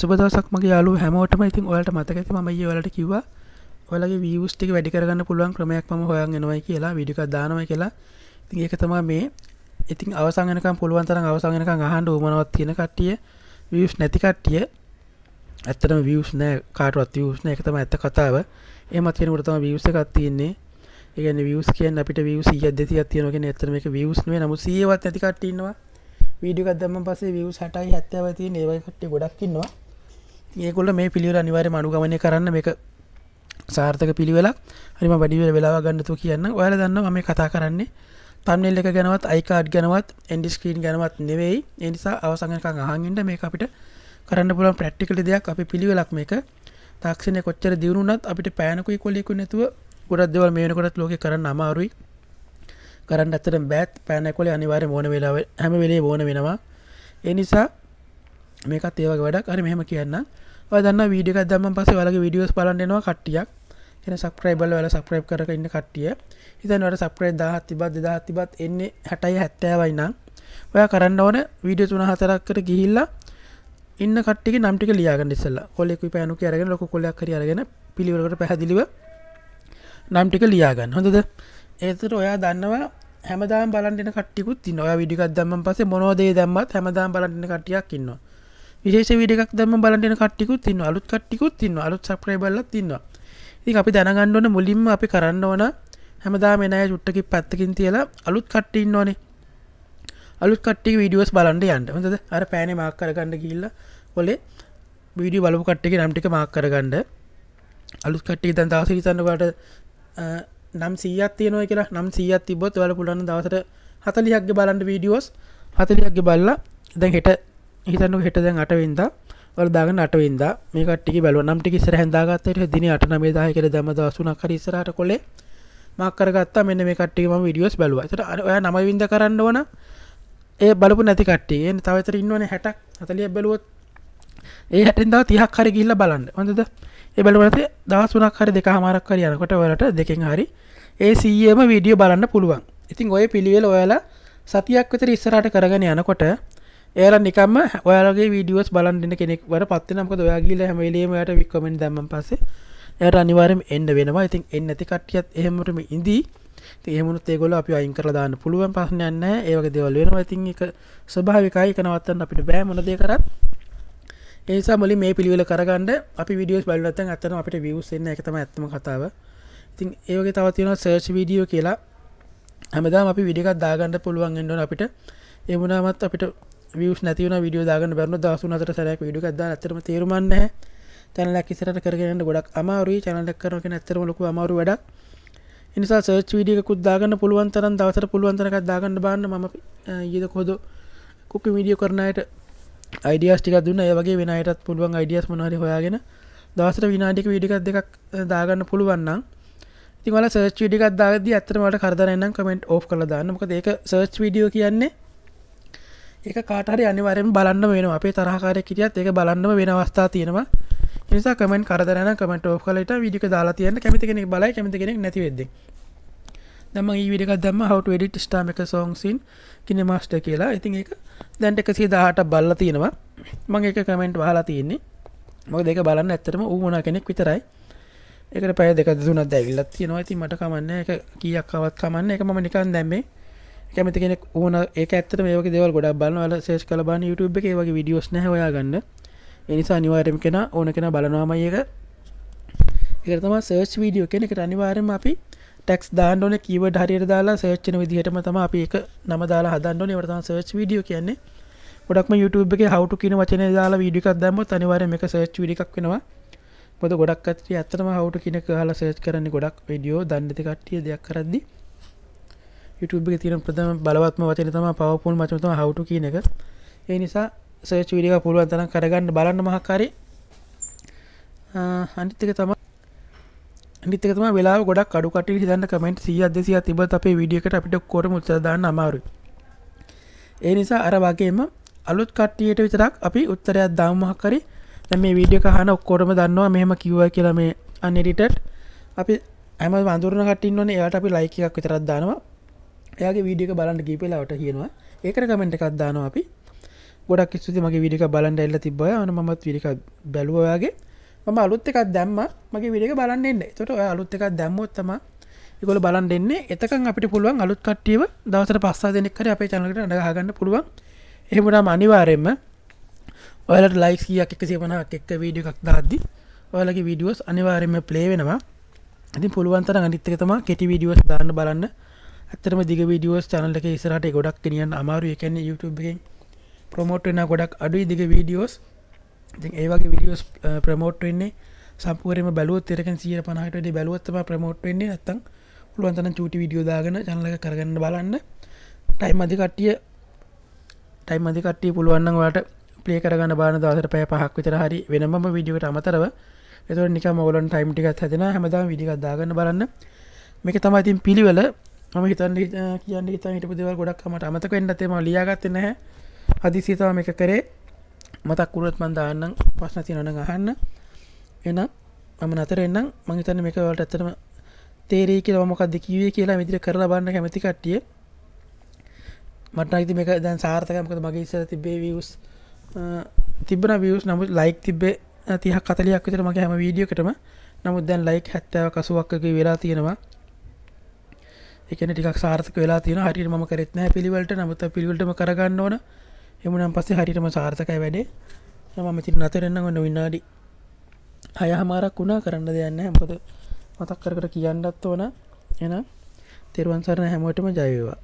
සුබදසක් මගේ යාලු හැමෝටම ඉතින් ඔයාලට මතක ඇති මම ඔලට කිව්වා ඔයාලගේ වියස් ටික වැඩි කරගන්න පුළුවන් ක්‍රමයක් මම හොයන් එනවයි කියලා විඩික දානවා කියලා ඉතින් ඒක තමයි මේ ඉතින් අවසානකම් පුළුවන් තරම් අවසානකම් අහන්න උමනවත් තියෙන කට්ටිය වියස් නැති කට්ටිය ඇත්තටම වියස් නෑ කාටවත් වියස් නෑ ඒක තමයි ඇත්ත කතාව එහෙමත් කෙනෙකුට තමයි වියස් එකක් තියෙන්නේ ඒ කියන්නේ වියස් කියන්නේ අපිට වියස් 100ක් 200ක් තියෙනවා කියන්නේ ඇත්තටම මේක වියස් නෙවෙයි නමුත් 100වත් නැති කට්ටිය ඉන්නවා වීඩියෝ එකක් දැම්මම පස්සේ වියස් 60යි 70යි තියෙන ඒ වගේ කට්ටිය ගොඩක් ඉන්නවා ඒකොල මේ පිළිවල අනිවාර මනුගමනය කරන්න මේක සාර්ථක පිළිවෙලක් හරිම වැඩිවල වෙලා ගන්නතු කියන්න ඔයාල දන්න මේ කතා කරන්නේ තම්නෙල් එක ගැනවත් අයිකාඩ් ගැනවත් එන්ඩිස්කීන් ගැනවත් නෙවෙයි එනිසා අවසඟක අහන්ගට මේ අපිට කරන්න පුළන් ප්‍රට්ටිකල දෙයක් අපි පිළිවෙලක් මේක තාක්ෂණය කොච්චර දියුණුත් අපිට පෑනකුයි කොල්ලෙකු නැතුව ගොඩත් දෙවල් මේනකොටත් ලෝක කරන්න අමාරුයි කරන්න අතර බෑත් පෑනකොල අනිවාර මෝන වෙලාව හැම වෙලේ බෝන වෙනවා එනිසා මේකත් ඒවක වැඩක් අර මෙහම කියන්න දන්න වීඩියක දම පස වලගේ විඩියෝස් පලන්නවා කට්ටියක් එන සක්්‍රයිබල වල සක්්‍රයිප් කර ඉන්න කට්ටිය හිතන්වට සක්්‍රේ දහත් තිබත් දෙදා තිබත් එන්නේ හැටයි හැත්තෑවයින්න ඔය කරන්න ඕන වීඩිය තුන හතරක් කර ගිහිල්ලා ඉන්න කටි නම්ටි ලියග ෙල්ල කොලෙක් පෑනු අරගෙන ලොක කොලක් කර අරගෙන පිළිවලට පැහැදිලිව නම්ටික ලියාගන්න හොඳද ඒතර ඔයා දන්නවා හැමදාම් බලන්ටන කටිකුත් තින්න ඔය විඩිකක් දම්ම පසේ මොනෝදේ දැම්මත් හැමදාම් බලන්න කටියක් ඉන්නවා විශේෂ විඩක් දම බලටන කට්ටිකුත් තින්න අලුත් කට්ටිකුත් තින්න අලුත් සප්‍රේ බල්ල තින්නවා ඉති අපි දැනගණ්ඩවන මුලින්ම අපි කරන්න ඕන හැමදා මෙනය චුට්ටකි පැත්තකින් තියලා අලුත් කට්ටින්න ඕනේ අලුත් කට්ටි විඩියස් බලන්ට යන්ට හොඳද අර පෑන මාක් කරගන්න කියල්ල ඔොලේ විඩිය බලපු කට්ටික නම්ටික මාක් කරගන්න අලුත් කට්ටි දැන් දවස හිතන්නකට නම් සීත් තියනොය කියලා නම් සීත් තිබොත් වල පුලන්න දවසට හතලියක්ගේ බලන්ට වීඩියෝස් හතලියක්ගේ බල්ලා දැන් හෙට හිතන්න හෙට දැන් අටවෙන්ද වලදාගන්න අටවෙන්ද මේ කට්ටික බැලුවනම් ටික ඉස්සර හැඳාගත්තට දින අට නමේදාය කර දැම දවසුනක් කර ඉස්සරහට කොලේ මක් කරගත්තා මෙන්න මේ කට්ටියම වීඩියෝස් බැලුවා. ඒතර ඔයා නමවින්ද කරන්න ඕන ඒ බලපු නැති කට්ටිය. එන්න තව විතර ඉන්නවනේ 60ක් 40ක් බැලුවොත් ඒ 60න් තව 30ක් හරි ගිහිල්ලා බලන්න. හොඳද? ඒ බැලුවා නැති දවස් 3ක් හරි දෙකමාරක් හරි යනකොට ඔයාලට දෙකෙන් හරි ඒ 100ම වීඩියෝ බලන්න පුළුවන්. ඉතින් ඔය පිළිවෙල ඔයාලා සතියක් විතර ඉස්සරහට කරගෙන යනකොට ඒල නිකම ඔයාලගේ වීඩියෝස් බලන්න්න කෙනෙක්වට පත්ත නම්ක ඔයාගේල හැමලේමයට වික්කමෙන් දැම පසේ යට අනිවාරම එන්න වෙනවා ඉතින් එන්න ඇති කට්ටියත් එහෙමටම ඉදී එහෙමුණුත් ඒගොල අපි අයින් කරලාදාන්න පුළුවන් පහනයන්න ඒවක දෙවල් වෙනවා ඉතින් එක ස්වභාවිකායි කනවත්තන්න අපිට බෑ මොනදේ කරත් ඒසා මොලි මේ පිළිවෙල කරගන්න අපි විඩියෝස් බලනත්තන් අත්තන අපට වියසන්න එකතම ඇත්තම කතාව ඉතින් ඒවගේ තවතියෙන සර්ච් වීඩියෝ කියලා හැමදාම අපි විඩිකත් දාගන්න පුළුවන් ෙන්ඩන අපිට එමුණමත් අපිට වියස් නැතිවන විඩිය දාගන්න බැරන දසු අතර සැරයක් විඩිය ද අතරම තේරුමන්න තැනලක් ඉසරට කරගන්න ගොඩක් අමාරුයි චැනලක් කරනක නැතරම ලොකු අමාරු වැඩක් නිසා සර්ච් විඩියකුත් දාගන්න පුළුවන්තරන් දවසර පුළුවන්තරකක් දාගන්න බාන්න මම ඊද කොද කුක විඩියෝ කරනයට අයිඩියස් ටික දුන්න ඒවගේ වෙනයටත් පුළුවන් අයිඩියස් මනහරි හොයාගෙන දවසර විනාටික විඩිකක් දෙකක් දාගන්න පුළුවන්නම් තිවල සර්ච් විඩිකක් දාද අතරමට කරදරන්නම් කමෙන්ට් ඕ් කළ දාන්නමක ඒක සර්ච් විඩියෝ කියන්නේ එක කාටරි අනිවරෙන් බලන්න වෙන අපේ තරහකාරය කිරියත් ඒක බලන්නම වෙන අවස්ථා තියෙනවා නිසා කමෙන් කරදරන කමට ෝ් කලට විඩික දාලා තියන්න කැමති කෙනෙක් බලයි කැමති කෙනෙක් නැතිවෙද දම විඩික දම හවට වැඩි ස්ටාම එක සෝන්සින් කින මස්ට කියලා ඉතින් එක දැන්ට එකසේ දාහට බල්ල තියෙනවා මං එක කමෙන්ට් හලා තියන්නේ මොක දෙක බලන්න ඇත්තරම ූුණ කෙනෙක් විතරයි එක පැ දෙක දුනත් දැවිල්ලත් තියෙනවා ඇති මට කමන්න එක කියක් අවත් කමන්න එක මම නිකන් දැම්මේ කැමති කෙනෙක් ඕන ඒ ඇත්තට මේක දෙවල් ගොඩක් බලන්න වල සේෂ් කලබාන YouTube එක වගේ විඩියෝස් නැ හොයා ගන්න එනිසා අනිවාර්යම කෙන ඕන කෙන බලනවාමයි එක ඒක තමයි සර්ච් වීඩියෝ කියන එකට අනිවාර්යයෙන්ම අපි ටැක්ස් දාන්න ඕනේ කීවර්ඩ් හරියට දාලා සර්ච් වෙන විදිහටම තමයි අපි ඒක නම දාලා හදන්න ඕනේ ඒකට තමයි සර්ච් වීඩියෝ කියන්නේ ගොඩක්ම YouTube එකේ how to කියන වචනේ දාලා වීඩියෝ එකක් දැම්මොත් අනිවාර්යයෙන් මේක සර්ච් වීඩියෝ එකක් වෙනවා මොකද ගොඩක් අතට ඇත්තටම how to කියන එක අහලා සර්ච් කරන්නේ ගොඩක් වීඩියෝ දන්නේ කට්ටිය දෙයක් කරද්දී YouTube තින ප්‍රථම බලවත්ම වචන තම පවපුල් මචමතම හවුට කියන එක ඒ නිසා සර්ච් විඩිය පුළුවන් තන කරගන්න බලන්න මහකාරි අනිත්තික තම නිතකතම වෙලා ගොඩක් අඩුකට හිදන්න කමෙන්ට් සිය අදසිය තිබත් අපේ විඩියකට අපිට කොට මුත්සදාන්න අමාරු ඒ නිසා අර වගේම අලුත් කට්ටියට විතරක් අපි උත්තරයක් දාමහකරි මේ විඩිය කහන ඔක්කොටම දන්නවා මෙහෙම කිව්ව කියලා මේ අන්නෙඩිටට් අපි ඇම වඳුරන කටින් ඕන එයාට අපි ලයිකයක් විතරත් දානවා එයාගේ වීඩියක බලන්න කීපෙලාවට කියනවා ඒකට කමෙන්ට එකක් දානවා අපි ගොඩක් ස්තුති මගේ විඩික බලන්න එල්ල තිබය අන මත් විරික බැලුවයාගේ මම අලුත් එකක් දැම්ම මගේ විඩික බලන්න එන්න තොට අලුත් එකක් දැම්මොත්තම එකකොල බලන් දෙන්නේ එතකන් අපිට පුළුවන් අලුත් කට්ටියව දවසට පස්සා දෙනෙක්කර අපේ චනකට අඩහගන්න පුළුවන් එහෙමටම අනිවාරයෙන්ම ඔලට ලයිස් කියක් එක සේපනක් එක්ක වීඩිය එකක් දාද්දි ඔයාලගේ වීඩියෝස් අනිවාරෙන්ම ප්ලේ වෙනවා ඉතින් පුළුවන්තර අනිත්තක තම කෙටි වීඩියෝස් දාන්න බලන්න ඇතරම දිග වීඩියෝස් චනල එක ඉස්රට ගොඩක් කියියන් අමාරු එකන්න YouTubeෙන් ප්‍රමෝට් වෙන ගොඩක් අඩුයි දිග වීඩියෝස් ඒවගේ විඩියෝස් ප්‍රමෝට් වෙන්නේ සම්පුරම බැලුව තෙරක සිය පනහට බැලුවත්තම ප්‍රමෝට් වෙන්නේ ඇත්තම් පුළුවන්තන චූටි විඩියෝදාගෙන චනල කරගන්න බලන්න ටයිම් අධිකට්ටිය ටයිම් අධිකට්ටිය පුළුවන්න වට පලේ කරගන්න බාන දවසට පය පහක් විතර හරි වෙනම විඩියට අමතරව එතුර නික මොගලන් ටයිම්ටිකත් හැදෙන හැමදාම විඩිගත්දාගන්න බලන්න මේක තමයිතින් පිළිවෙල ම හිතන් කියන්න හිත හිට පුදව ගොඩක්මට අමතක එන්නතේම ලියාගත්ත නැහැ අදිසිතාම එක කරේ මතක් කුරත් මන්දාන්නම් පස්න තිනන අහන්න එනම් මම නතර එන්නම් මංහිතන්න මේකවලට ඇතරම තේරේ කියලා මොකක්ද කිවේ කියලා විදිර කරලා බන්න කැමති කට්ටිය මට අයිති මේක දැන් සාර්ථකමකද මගේ ඉසර තිබේ වියස් තිබන වියස් නමුත් ලයික් තිබේ තිහ කතලයක් විතර මගේ හැම වීඩියෝකටම නමුත් දැන් ලයික් හැත්තාව කසුවක්කගේ වෙලා තියෙනවා එකන ටික් සාර්ථක වෙලා තින හරිට ම කරෙත්න පිළිවලට නමුත පිළිවටම කරගන්න ඕන එමනම් පස්සේ හරිටම සාර්ථකයි වැඩේ මම ති නතරන්න ගන්න වින්නාඩි හය හමාරක් වුණා කරන්න දෙයන්න මොකද මතක් කර කර කියන්නත් ඕන එන තෙරුවන්සරණ හැමෝටම ජයවා